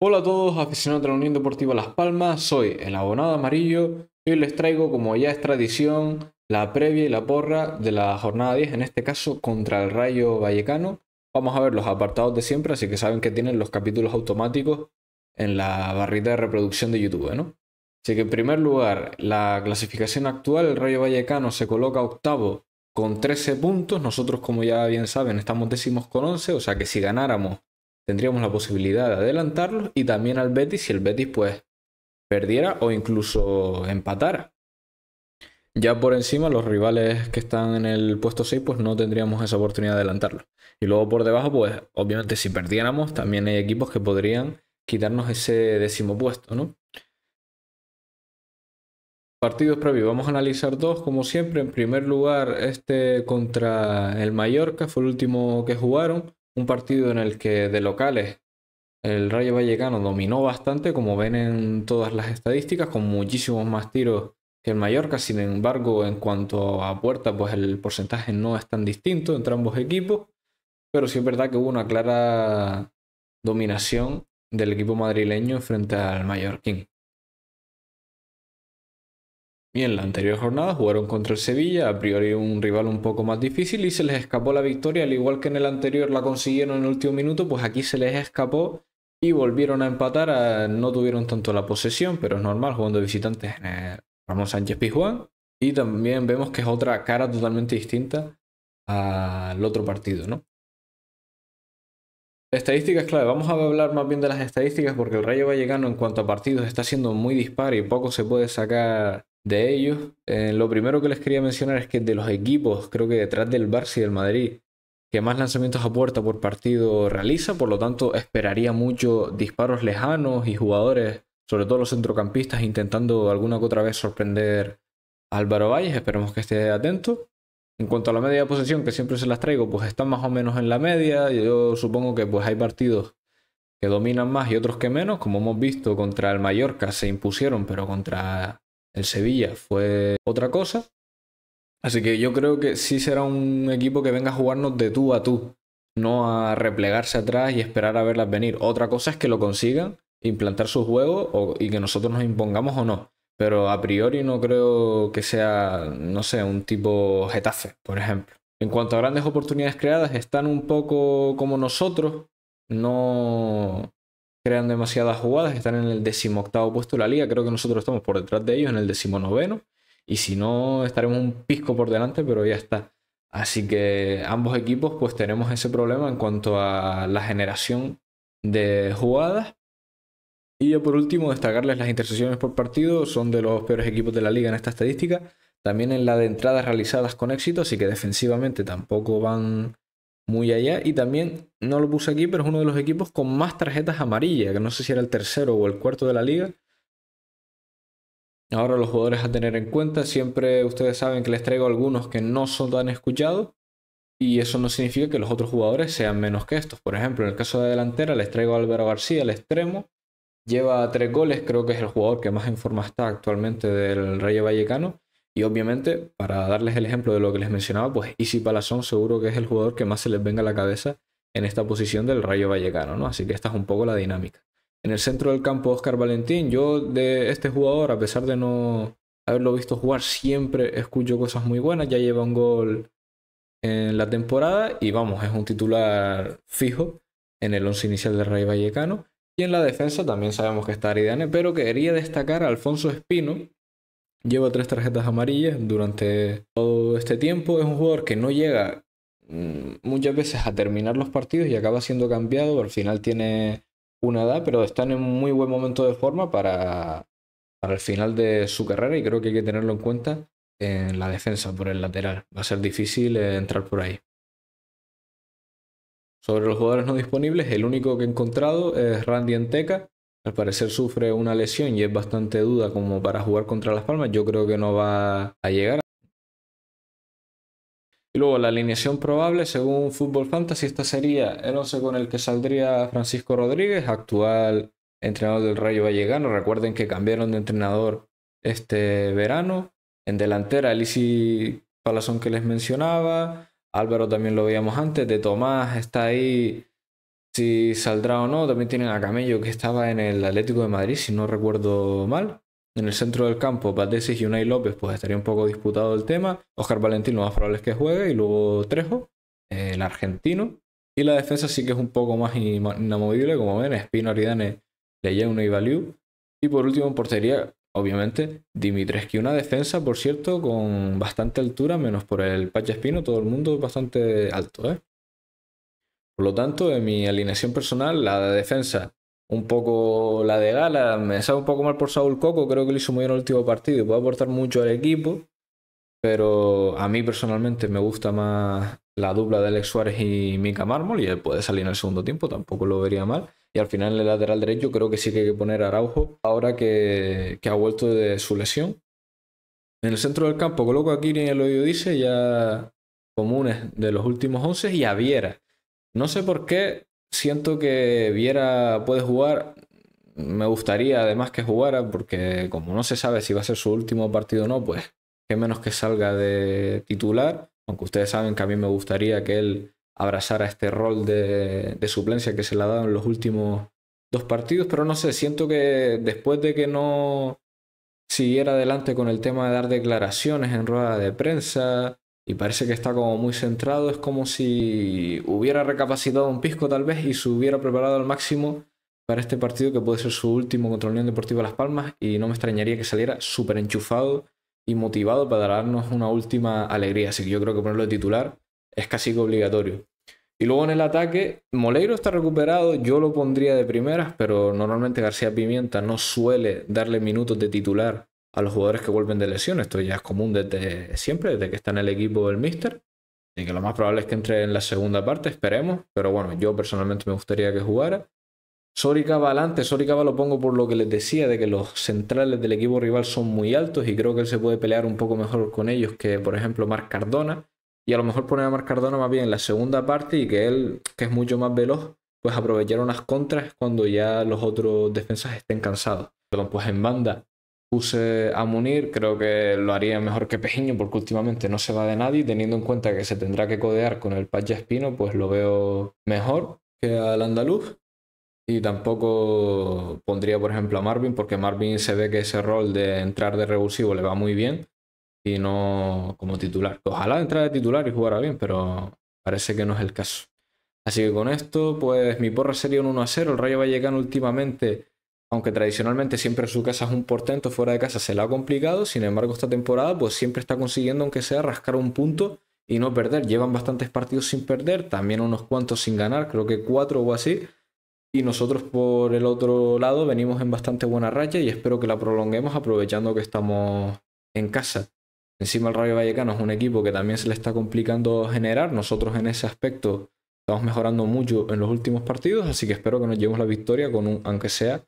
Hola a todos aficionados de la Unión Deportiva Las Palmas, soy el abonado amarillo y hoy les traigo como ya es tradición la previa y la porra de la jornada 10, en este caso contra el Rayo Vallecano. Vamos a ver los apartados de siempre, así que saben que tienen los capítulos automáticos en la barrita de reproducción de YouTube, ¿no? Así que en primer lugar, la clasificación actual, el Rayo Vallecano se coloca octavo con 13 puntos, nosotros como ya bien saben estamos décimos con 11, o sea que si ganáramos tendríamos la posibilidad de adelantarlos y también al Betis si el Betis pues perdiera o incluso empatara. Ya por encima los rivales que están en el puesto 6 pues no tendríamos esa oportunidad de adelantarlos. Y luego por debajo pues obviamente si perdiéramos también hay equipos que podrían quitarnos ese décimo puesto, ¿no? Partidos previos, vamos a analizar dos, como siempre. En primer lugar, este contra el Mallorca, fue el último que jugaron un partido en el que de locales el Rayo Vallecano dominó bastante, como ven en todas las estadísticas, con muchísimos más tiros que el Mallorca. Sin embargo, en cuanto a puertas pues el porcentaje no es tan distinto entre ambos equipos. Pero sí es verdad que hubo una clara dominación del equipo madrileño frente al Mallorquín. Y en la anterior jornada jugaron contra el Sevilla, a priori un rival un poco más difícil y se les escapó la victoria, al igual que en el anterior la consiguieron en el último minuto, pues aquí se les escapó y volvieron a empatar, ah, no tuvieron tanto la posesión, pero es normal jugando visitantes en el Ramón Sánchez Pizjuán. Y también vemos que es otra cara totalmente distinta al otro partido, ¿no? Estadísticas, clave. Vamos a hablar más bien de las estadísticas porque el Rayo llegando en cuanto a partidos está siendo muy dispar y poco se puede sacar de ellos, eh, lo primero que les quería mencionar es que de los equipos, creo que detrás del Barça y del Madrid, que más lanzamientos a puerta por partido realiza, por lo tanto esperaría mucho disparos lejanos y jugadores, sobre todo los centrocampistas, intentando alguna que otra vez sorprender a Álvaro Valles, esperemos que esté atento. En cuanto a la media de posesión, que siempre se las traigo, pues están más o menos en la media, yo supongo que pues hay partidos que dominan más y otros que menos, como hemos visto contra el Mallorca se impusieron, pero contra en Sevilla fue otra cosa. Así que yo creo que sí será un equipo que venga a jugarnos de tú a tú, no a replegarse atrás y esperar a verlas venir. Otra cosa es que lo consigan, implantar su juego y que nosotros nos impongamos o no. Pero a priori no creo que sea, no sé, un tipo Getafe, por ejemplo. En cuanto a grandes oportunidades creadas, están un poco como nosotros. No, crean demasiadas jugadas, están en el decimoctavo puesto de la liga, creo que nosotros estamos por detrás de ellos en el decimonoveno, y si no, estaremos un pisco por delante, pero ya está. Así que ambos equipos pues tenemos ese problema en cuanto a la generación de jugadas. Y ya por último, destacarles las intercepciones por partido, son de los peores equipos de la liga en esta estadística, también en la de entradas realizadas con éxito, así que defensivamente tampoco van muy allá. Y también, no lo puse aquí, pero es uno de los equipos con más tarjetas amarillas, que no sé si era el tercero o el cuarto de la liga. Ahora los jugadores a tener en cuenta, siempre ustedes saben que les traigo algunos que no son tan escuchados y eso no significa que los otros jugadores sean menos que estos. Por ejemplo, en el caso de delantera les traigo a Álvaro García, el extremo, lleva tres goles, creo que es el jugador que más en forma está actualmente del Rayo Vallecano y obviamente, para darles el ejemplo de lo que les mencionaba, pues Isi Palazón seguro que es el jugador que más se les venga a la cabeza en esta posición del Rayo Vallecano, ¿no? Así que esta es un poco la dinámica. En el centro del campo, Oscar Valentín, yo de este jugador, a pesar de no haberlo visto jugar, siempre escucho cosas muy buenas. Ya lleva un gol en la temporada y vamos, es un titular fijo en el once inicial del Rayo Vallecano. Y en la defensa también sabemos que está Aridane, pero quería destacar a Alfonso Espino, Lleva tres tarjetas amarillas durante todo este tiempo. Es un jugador que no llega mm, muchas veces a terminar los partidos y acaba siendo cambiado. Al final tiene una edad, pero está en un muy buen momento de forma para, para el final de su carrera y creo que hay que tenerlo en cuenta en la defensa por el lateral. Va a ser difícil eh, entrar por ahí. Sobre los jugadores no disponibles, el único que he encontrado es Randy Anteca al parecer sufre una lesión y es bastante duda como para jugar contra Las Palmas, yo creo que no va a llegar. Y luego la alineación probable, según Football Fantasy, esta sería el 11 con el que saldría Francisco Rodríguez, actual entrenador del Rayo Vallecano. Recuerden que cambiaron de entrenador este verano. En delantera, Alicia Palazón que les mencionaba. Álvaro también lo veíamos antes. De Tomás está ahí si saldrá o no. También tienen a Camello, que estaba en el Atlético de Madrid, si no recuerdo mal. En el centro del campo, Patesis y Unai López, pues estaría un poco disputado el tema. Oscar Valentín lo más probable es que juegue, y luego Trejo, eh, el argentino. Y la defensa sí que es un poco más inamovible, como ven, Espino, Aridane, Leyeuno y Valiu. Y por último, portería, obviamente, Dimitrescu. Una defensa, por cierto, con bastante altura, menos por el Pacha Espino, todo el mundo bastante alto, ¿eh? Por lo tanto, en mi alineación personal, la de defensa, un poco la de gala, me sabe un poco mal por Saúl Coco, creo que lo hizo muy bien en el último partido, y puede aportar mucho al equipo, pero a mí personalmente me gusta más la dupla de Alex Suárez y Mika Mármol, y él puede salir en el segundo tiempo, tampoco lo vería mal. Y al final en el lateral derecho creo que sí que hay que poner a Araujo ahora que, ha vuelto de su lesión. En el centro del campo coloco aquí Kiri en el dice ya comunes de los últimos 11 y a Viera. No sé por qué siento que Viera puede jugar. Me gustaría además que jugara porque como no se sabe si va a ser su último partido o no, pues qué menos que salga de titular. Aunque ustedes saben que a mí me gustaría que él abrazara este rol de, de suplencia que se le ha dado en los últimos dos partidos, pero no sé, siento que después de que no siguiera adelante con el tema de dar declaraciones en rueda de prensa, y parece que está como muy centrado, es como si hubiera recapacitado un pisco tal vez y se hubiera preparado al máximo para este partido que puede ser su último contra Unión Deportiva Las Palmas y no me extrañaría que saliera súper enchufado y motivado para darnos una última alegría. Así que yo creo que ponerlo de titular es casi que obligatorio. Y luego en el ataque, Moleiro está recuperado, yo lo pondría de primeras, pero normalmente García Pimienta no suele darle minutos de titular a los jugadores que vuelven de lesión. Esto ya es común desde siempre, desde que está en el equipo del míster y que lo más probable es que entre en la segunda parte, esperemos. Pero bueno, yo personalmente me gustaría que jugara. Soricaba adelante, va lo pongo por lo que les decía, de que los centrales del equipo rival son muy altos y creo que él se puede pelear un poco mejor con ellos que, por ejemplo, Marc Cardona. Y a lo mejor poner a Marc Cardona más bien en la segunda parte y que él, que es mucho más veloz, pues aprovechar unas contras cuando ya los otros defensas estén cansados. Perdón, pues en banda puse a Munir, creo que lo haría mejor que Pejiño porque últimamente no se va de nadie, teniendo en cuenta que se tendrá que codear con el Pacha Espino, pues lo veo mejor que al andaluz. Y tampoco pondría, por ejemplo, a Marvin, porque Marvin se ve que ese rol de entrar de revulsivo le va muy bien y no como titular. Ojalá entrara de titular y jugara bien, pero parece que no es el caso. Así que con esto, pues mi porra sería un 1 a 0. El Rayo Vallecano últimamente aunque tradicionalmente siempre su casa es un portento, fuera de casa se le ha complicado, sin embargo esta temporada pues siempre está consiguiendo aunque sea rascar un punto y no perder. Llevan bastantes partidos sin perder, también unos cuantos sin ganar, creo que cuatro o así. Y nosotros por el otro lado venimos en bastante buena racha y espero que la prolonguemos aprovechando que estamos en casa. Encima el Rayo Vallecano es un equipo que también se le está complicando generar. Nosotros en ese aspecto estamos mejorando mucho en los últimos partidos, así que espero que nos llevemos la victoria con un, aunque sea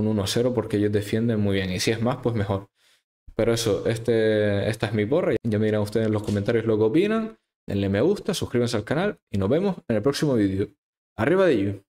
un 1-0 porque ellos defienden muy bien. Y si es más, pues mejor. Pero eso, este, esta es mi porra. Ya me dirán ustedes en los comentarios lo que opinan. Denle me gusta, suscríbanse al canal y nos vemos en el próximo vídeo. Arriba de ello!